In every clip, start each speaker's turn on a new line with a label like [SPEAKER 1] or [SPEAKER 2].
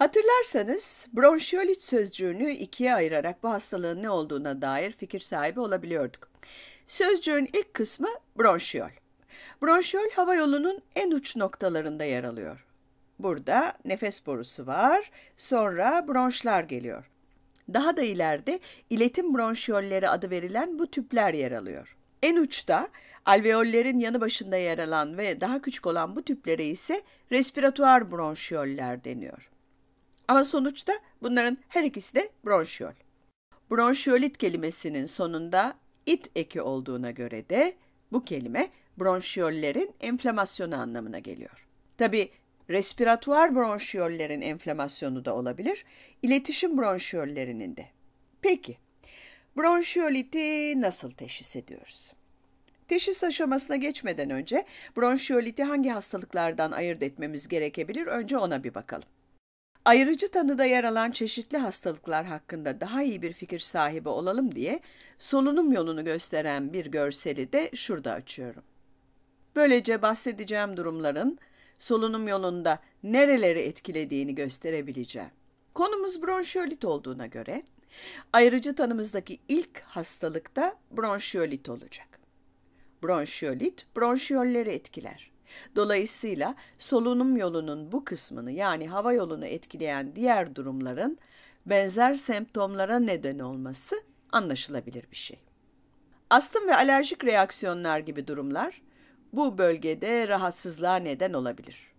[SPEAKER 1] Hatırlarsanız bronşiyolit sözcüğünü ikiye ayırarak bu hastalığın ne olduğuna dair fikir sahibi olabiliyorduk. Sözcüğün ilk kısmı bronşiyol. Bronşiyol hava yolunun en uç noktalarında yer alıyor. Burada nefes borusu var, sonra bronşlar geliyor. Daha da ileride iletim bronşiyolleri adı verilen bu tüpler yer alıyor. En uçta alveollerin yanı başında yer alan ve daha küçük olan bu tüplere ise respiratuar bronşiyoller deniyor. Ama sonuçta bunların her ikisi de bronşiyol. Bronşiyolit kelimesinin sonunda it eki olduğuna göre de bu kelime bronşiyollerin enflamasyonu anlamına geliyor. Tabi respiratuar bronşiyollerin enflamasyonu da olabilir, iletişim bronşiyollerinin de. Peki, bronşiyoliti nasıl teşhis ediyoruz? Teşhis aşamasına geçmeden önce bronşiyoliti hangi hastalıklardan ayırt etmemiz gerekebilir önce ona bir bakalım. Ayrıcı tanıda yer alan çeşitli hastalıklar hakkında daha iyi bir fikir sahibi olalım diye solunum yolunu gösteren bir görseli de şurada açıyorum. Böylece bahsedeceğim durumların solunum yolunda nereleri etkilediğini gösterebileceğim. Konumuz bronşiolit olduğuna göre ayırıcı tanımızdaki ilk hastalık da bronşiolit olacak. Bronşiolit bronşiyolleri etkiler. Dolayısıyla solunum yolunun bu kısmını yani hava yolunu etkileyen diğer durumların benzer semptomlara neden olması anlaşılabilir bir şey. Astım ve alerjik reaksiyonlar gibi durumlar bu bölgede rahatsızlığa neden olabilir.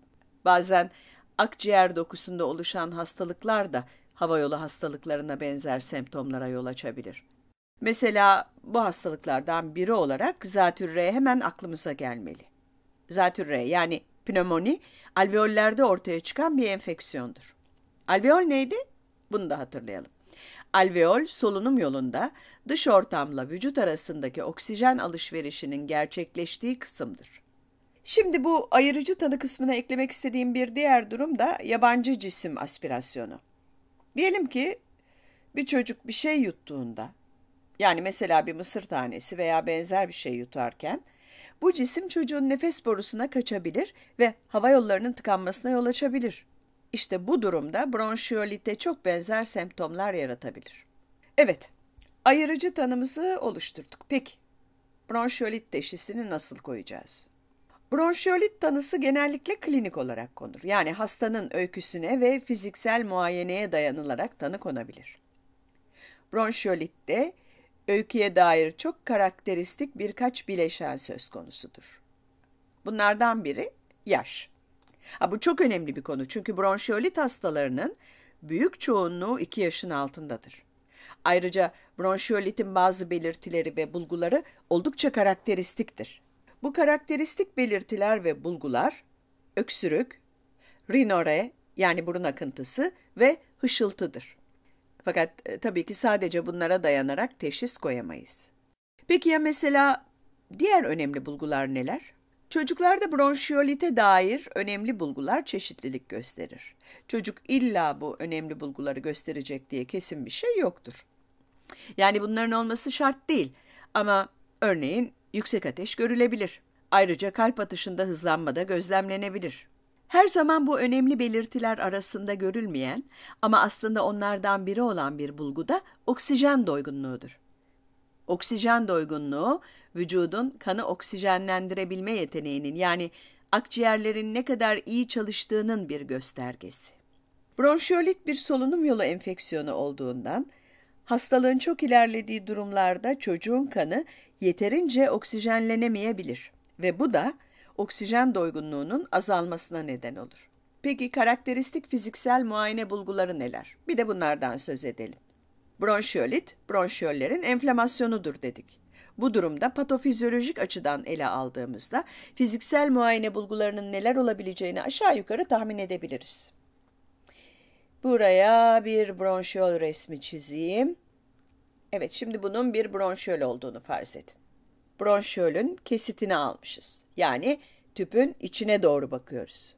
[SPEAKER 1] Bazen akciğer dokusunda oluşan hastalıklar da havayolu hastalıklarına benzer semptomlara yol açabilir. Mesela bu hastalıklardan biri olarak zatürre hemen aklımıza gelmeli zatürre yani pnömoni alveollerde ortaya çıkan bir enfeksiyondur. Alveol neydi? Bunu da hatırlayalım. Alveol solunum yolunda dış ortamla vücut arasındaki oksijen alışverişinin gerçekleştiği kısımdır. Şimdi bu ayırıcı tanı kısmına eklemek istediğim bir diğer durum da yabancı cisim aspirasyonu. Diyelim ki bir çocuk bir şey yuttuğunda yani mesela bir mısır tanesi veya benzer bir şey yutarken bu cisim çocuğun nefes borusuna kaçabilir ve hava yollarının tıkanmasına yol açabilir. İşte bu durumda bronşiyolite çok benzer semptomlar yaratabilir. Evet, ayırıcı tanımızı oluşturduk. Peki, bronşiyolit teşhisini nasıl koyacağız? Bronşiyolit tanısı genellikle klinik olarak konur. Yani hastanın öyküsüne ve fiziksel muayeneye dayanılarak tanı konabilir. Bronşiyolitte öyküye dair çok karakteristik birkaç bileşen söz konusudur. Bunlardan biri yaş. Ha, bu çok önemli bir konu çünkü bronşiyolit hastalarının büyük çoğunluğu 2 yaşın altındadır. Ayrıca bronşiyolitin bazı belirtileri ve bulguları oldukça karakteristiktir. Bu karakteristik belirtiler ve bulgular öksürük, rinore yani burun akıntısı ve hışıltıdır. Fakat e, tabii ki sadece bunlara dayanarak teşhis koyamayız. Peki ya mesela diğer önemli bulgular neler? Çocuklarda bronşiyolite dair önemli bulgular çeşitlilik gösterir. Çocuk illa bu önemli bulguları gösterecek diye kesin bir şey yoktur. Yani bunların olması şart değil ama örneğin yüksek ateş görülebilir. Ayrıca kalp atışında hızlanma da gözlemlenebilir. Her zaman bu önemli belirtiler arasında görülmeyen ama aslında onlardan biri olan bir bulgu da oksijen doygunluğudur. Oksijen doygunluğu vücudun kanı oksijenlendirebilme yeteneğinin yani akciğerlerin ne kadar iyi çalıştığının bir göstergesi. Bronşiyolit bir solunum yolu enfeksiyonu olduğundan hastalığın çok ilerlediği durumlarda çocuğun kanı yeterince oksijenlenemeyebilir ve bu da oksijen doygunluğunun azalmasına neden olur. Peki karakteristik fiziksel muayene bulguları neler? Bir de bunlardan söz edelim. Bronşiyolit, bronşiyollerin enflamasyonudur dedik. Bu durumda patofizyolojik açıdan ele aldığımızda fiziksel muayene bulgularının neler olabileceğini aşağı yukarı tahmin edebiliriz. Buraya bir bronşiyol resmi çizeyim. Evet, şimdi bunun bir bronşiyol olduğunu farz edin bronşiolün kesitini almışız. Yani tüpün içine doğru bakıyoruz.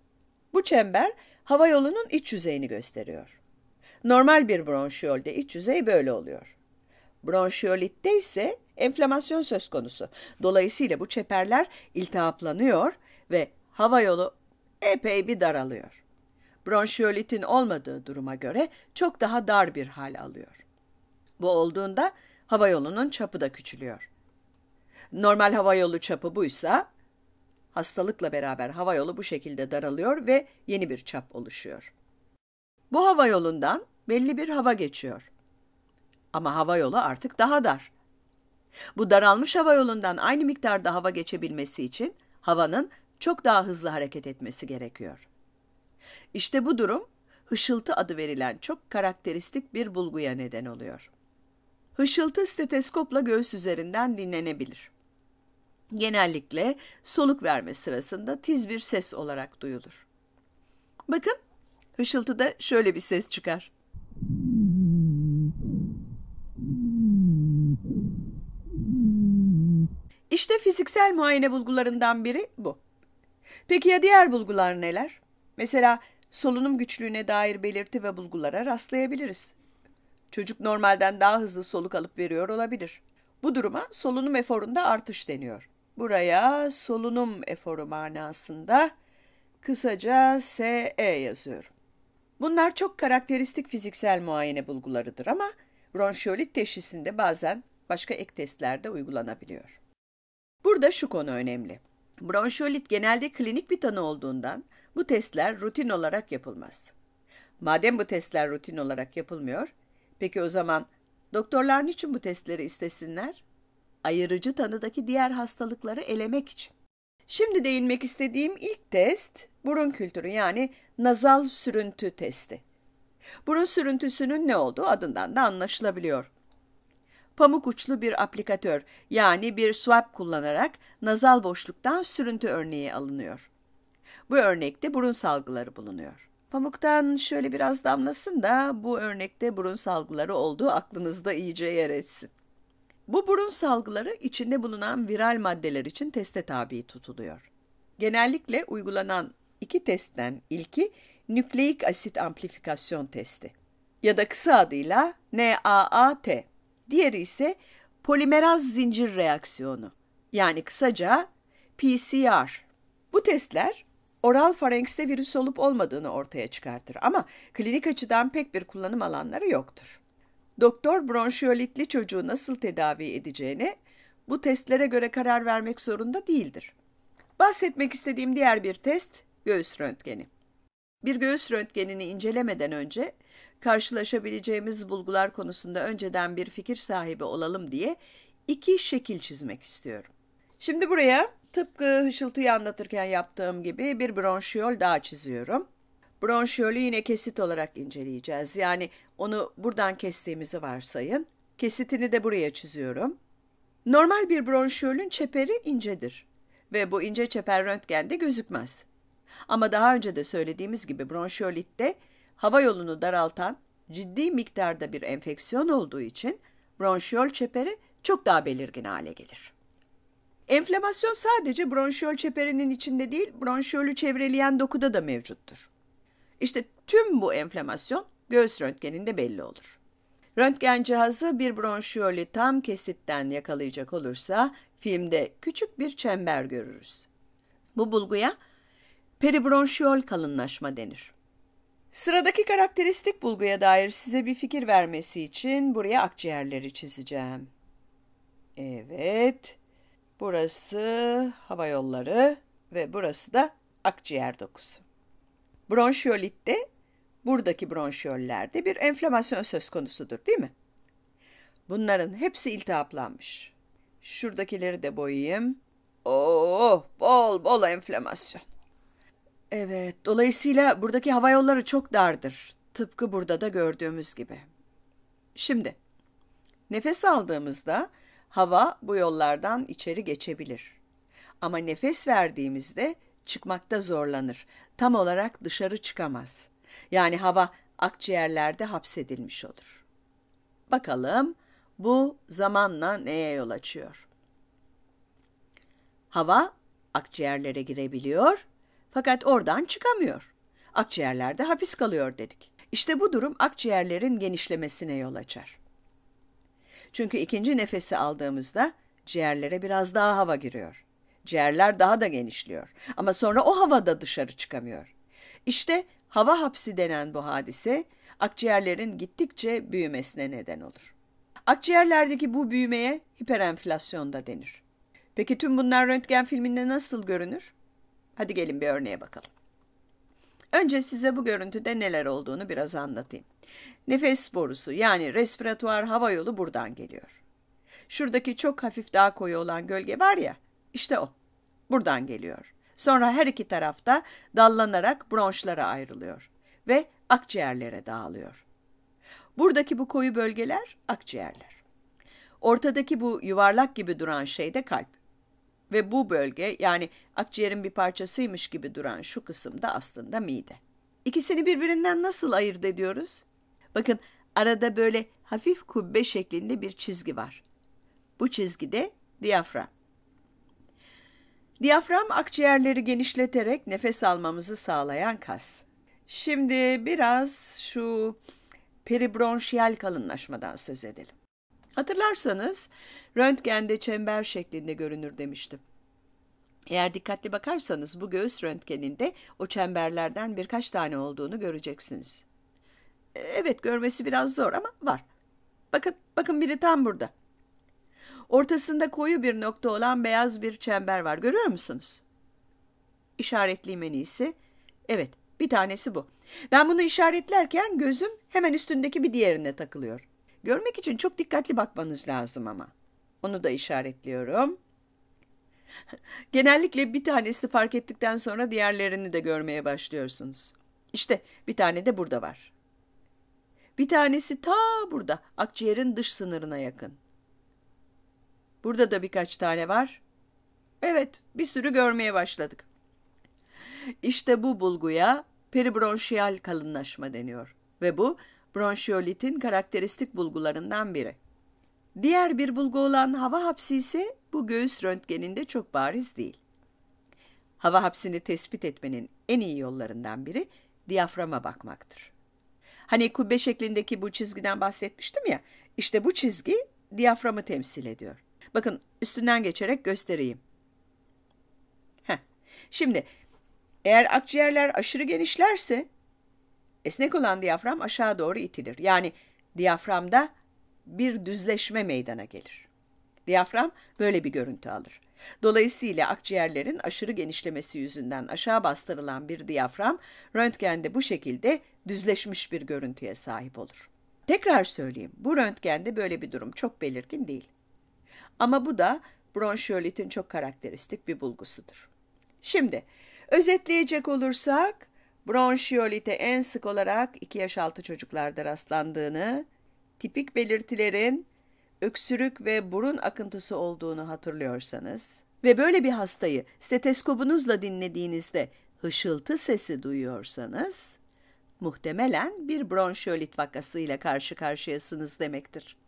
[SPEAKER 1] Bu çember hava yolunun iç yüzeyini gösteriyor. Normal bir bronşiyolde iç yüzey böyle oluyor. Bronşiyolitte ise enflamasyon söz konusu. Dolayısıyla bu çeperler iltihaplanıyor ve hava yolu epey bir daralıyor. Bronşiyolitin olmadığı duruma göre çok daha dar bir hal alıyor. Bu olduğunda hava yolunun çapı da küçülüyor. Normal hava yolu çapı buysa hastalıkla beraber hava yolu bu şekilde daralıyor ve yeni bir çap oluşuyor. Bu hava yolundan belli bir hava geçiyor. Ama hava yolu artık daha dar. Bu daralmış hava yolundan aynı miktarda hava geçebilmesi için havanın çok daha hızlı hareket etmesi gerekiyor. İşte bu durum hışıltı adı verilen çok karakteristik bir bulguya neden oluyor. Hışıltı steteskopla göğüs üzerinden dinlenebilir genellikle soluk verme sırasında tiz bir ses olarak duyulur. Bakın, hışıltıda şöyle bir ses çıkar. İşte fiziksel muayene bulgularından biri bu. Peki ya diğer bulgular neler? Mesela solunum güçlüğüne dair belirti ve bulgulara rastlayabiliriz. Çocuk normalden daha hızlı soluk alıp veriyor olabilir. Bu duruma solunum eforunda artış deniyor. Buraya solunum eforu manasında kısaca SE yazıyorum. Bunlar çok karakteristik fiziksel muayene bulgularıdır ama bronşiolit teşhisinde bazen başka ek testlerde uygulanabiliyor. Burada şu konu önemli. Bronşiolit genelde klinik bir tanı olduğundan bu testler rutin olarak yapılmaz. Madem bu testler rutin olarak yapılmıyor, peki o zaman doktorlar niçin bu testleri istesinler? ayırıcı tanıdaki diğer hastalıkları elemek için. Şimdi değinmek istediğim ilk test burun kültürü yani nazal sürüntü testi. Burun sürüntüsünün ne olduğu adından da anlaşılabiliyor. Pamuk uçlu bir aplikatör yani bir swab kullanarak nazal boşluktan sürüntü örneği alınıyor. Bu örnekte burun salgıları bulunuyor. Pamuktan şöyle biraz damlasın da bu örnekte burun salgıları olduğu aklınızda iyice yer etsin. Bu burun salgıları içinde bulunan viral maddeler için teste tabi tutuluyor. Genellikle uygulanan iki testten ilki nükleik asit amplifikasyon testi ya da kısa adıyla NAAT. Diğeri ise polimeraz zincir reaksiyonu yani kısaca PCR. Bu testler oral farenkste virüs olup olmadığını ortaya çıkartır ama klinik açıdan pek bir kullanım alanları yoktur doktor bronşiyolitli çocuğu nasıl tedavi edeceğine bu testlere göre karar vermek zorunda değildir. Bahsetmek istediğim diğer bir test göğüs röntgeni. Bir göğüs röntgenini incelemeden önce karşılaşabileceğimiz bulgular konusunda önceden bir fikir sahibi olalım diye iki şekil çizmek istiyorum. Şimdi buraya tıpkı hışıltıyı anlatırken yaptığım gibi bir bronşiyol daha çiziyorum. Bronşiyolü yine kesit olarak inceleyeceğiz. Yani onu buradan kestiğimizi varsayın. Kesitini de buraya çiziyorum. Normal bir bronşiyolün çeperi incedir ve bu ince çeper röntgende gözükmez. Ama daha önce de söylediğimiz gibi bronşiyolitte hava yolunu daraltan ciddi miktarda bir enfeksiyon olduğu için bronşiyol çeperi çok daha belirgin hale gelir. Enflamasyon sadece bronşiyol çeperinin içinde değil, bronşiyolü çevreleyen dokuda da mevcuttur. İşte tüm bu enflamasyon göğüs röntgeninde belli olur. Röntgen cihazı bir bronşiyoli tam kesitten yakalayacak olursa filmde küçük bir çember görürüz. Bu bulguya peribronşiyol kalınlaşma denir. Sıradaki karakteristik bulguya dair size bir fikir vermesi için buraya akciğerleri çizeceğim. Evet, burası hava yolları ve burası da akciğer dokusu. Bronşiyolitte buradaki bronşiyollerde bir enflamasyon söz konusudur değil mi? Bunların hepsi iltihaplanmış. Şuradakileri de boyayayım. Oo, oh, bol bol enflamasyon. Evet, dolayısıyla buradaki hava yolları çok dardır. Tıpkı burada da gördüğümüz gibi. Şimdi, nefes aldığımızda hava bu yollardan içeri geçebilir. Ama nefes verdiğimizde çıkmakta zorlanır tam olarak dışarı çıkamaz. Yani hava akciğerlerde hapsedilmiş olur. Bakalım bu zamanla neye yol açıyor? Hava akciğerlere girebiliyor fakat oradan çıkamıyor. Akciğerlerde hapis kalıyor dedik. İşte bu durum akciğerlerin genişlemesine yol açar. Çünkü ikinci nefesi aldığımızda ciğerlere biraz daha hava giriyor. Ciğerler daha da genişliyor ama sonra o havada dışarı çıkamıyor. İşte hava hapsi denen bu hadise akciğerlerin gittikçe büyümesine neden olur. Akciğerlerdeki bu büyümeye hiperenflasyon da denir. Peki tüm bunlar röntgen filminde nasıl görünür? Hadi gelin bir örneğe bakalım. Önce size bu görüntüde neler olduğunu biraz anlatayım. Nefes borusu yani respiratuar hava yolu buradan geliyor. Şuradaki çok hafif daha koyu olan gölge var ya, işte o. Buradan geliyor. Sonra her iki tarafta dallanarak bronşlara ayrılıyor ve akciğerlere dağılıyor. Buradaki bu koyu bölgeler akciğerler. Ortadaki bu yuvarlak gibi duran şey de kalp. Ve bu bölge yani akciğerin bir parçasıymış gibi duran şu kısım da aslında mide. İkisini birbirinden nasıl ayırt ediyoruz? Bakın arada böyle hafif kubbe şeklinde bir çizgi var. Bu çizgi de diyafram. Diyafram akciğerleri genişleterek nefes almamızı sağlayan kas. Şimdi biraz şu peribronşiyal kalınlaşmadan söz edelim. Hatırlarsanız röntgende çember şeklinde görünür demiştim. Eğer dikkatli bakarsanız bu göğüs röntgeninde o çemberlerden birkaç tane olduğunu göreceksiniz. E, evet görmesi biraz zor ama var. Bakın, bakın biri tam burada. Ortasında koyu bir nokta olan beyaz bir çember var. Görüyor musunuz? İşaretli en iyisi. Evet, bir tanesi bu. Ben bunu işaretlerken gözüm hemen üstündeki bir diğerine takılıyor. Görmek için çok dikkatli bakmanız lazım ama. Onu da işaretliyorum. Genellikle bir tanesini fark ettikten sonra diğerlerini de görmeye başlıyorsunuz. İşte bir tane de burada var. Bir tanesi ta burada, akciğerin dış sınırına yakın. Burada da birkaç tane var. Evet, bir sürü görmeye başladık. İşte bu bulguya peribronşiyal kalınlaşma deniyor ve bu bronşiyolitin karakteristik bulgularından biri. Diğer bir bulgu olan hava hapsi ise bu göğüs röntgeninde çok bariz değil. Hava hapsini tespit etmenin en iyi yollarından biri diyaframa bakmaktır. Hani kubbe şeklindeki bu çizgiden bahsetmiştim ya, işte bu çizgi diyaframı temsil ediyor. Bakın üstünden geçerek göstereyim. Heh. Şimdi eğer akciğerler aşırı genişlerse esnek olan diyafram aşağı doğru itilir. Yani diyaframda bir düzleşme meydana gelir. Diyafram böyle bir görüntü alır. Dolayısıyla akciğerlerin aşırı genişlemesi yüzünden aşağı bastırılan bir diyafram röntgende bu şekilde düzleşmiş bir görüntüye sahip olur. Tekrar söyleyeyim, bu röntgende böyle bir durum çok belirgin değil. Ama bu da bronşiolitin çok karakteristik bir bulgusudur. Şimdi özetleyecek olursak bronşiolite en sık olarak 2 yaş altı çocuklarda rastlandığını, tipik belirtilerin öksürük ve burun akıntısı olduğunu hatırlıyorsanız ve böyle bir hastayı steteskobunuzla dinlediğinizde hışıltı sesi duyuyorsanız muhtemelen bir bronşiolit vakasıyla karşı karşıyasınız demektir.